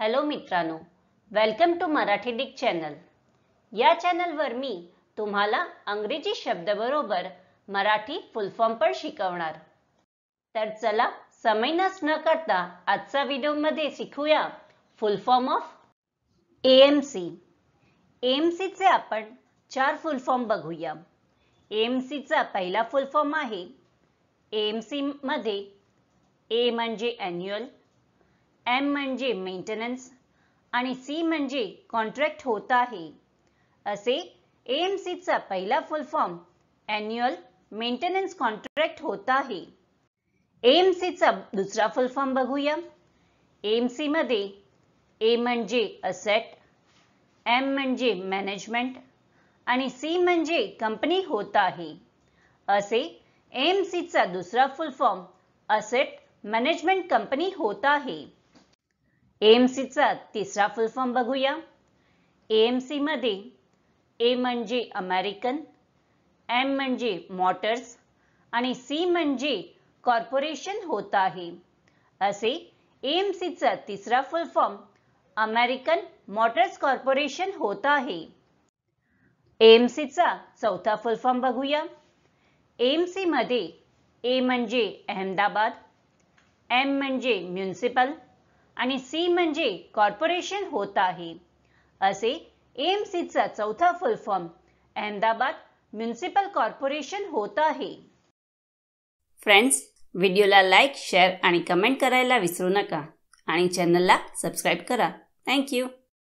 hello मित्रांनो welcome to Marathi डिक channel या चॅनलवर मी तुम्हाला अंग्रेजी बरोबर मराठी फुल फॉर्म पण शिकवणार तर चला समय नस न करता आजचा व्हिडिओ मध्ये शिकूया full form of AMC M C M आपण चार फुल फॉर्म बघूया एम चा पहिला फुल फॉर्म आहे एम सी मध्ये ए म्हणजे ॲन्युअल एम म्हणजे मेंटेनन्स आणि सी म्हणजे कॉन्ट्रॅक्ट होत आहे असे एम एएमसीचा पहिला full form annual maintenance contract होत आहे एम सीचा दुसरा फुल फॉर्म बघूया एएमसी मध्ये ए म्हणजे असेट एम म्हणजे मॅनेजमेंट आणि सी म्हणजे कंपनी होत आहे असे एम एएमसीचा दुसरा full form asset management company होत आहे सीचा तिसरा फुलफॉर्म बघूया एम सीमध्ये ए म्हणजे अमेरिकन एम म्हणजे मॉटर्स आणि सी म्हणजे कॉर्पोरेशन होत आहे असे एम सीचा तिसरा फॉर्म अमेरिकन मॉटर्स कॉर्पोरेशन होत आहे सीचा चौथा फुलफॉर्म बघूया एम सीमध्ये ए म्हणजे अहमदाबाद एम म्हणजे म्युन्सिपल आणि सी म्हणजे कॉर्पोरेशन होत आहे असे एम सीचा चौथा full form Ahmedabad municipal corporation होत आहे फ्रेंड्स व्हिडिओला लाईक शेअर आणि कमेंट करायला विसरू नका आणि चॅनलला सबस्क्राईब करा थँक्यू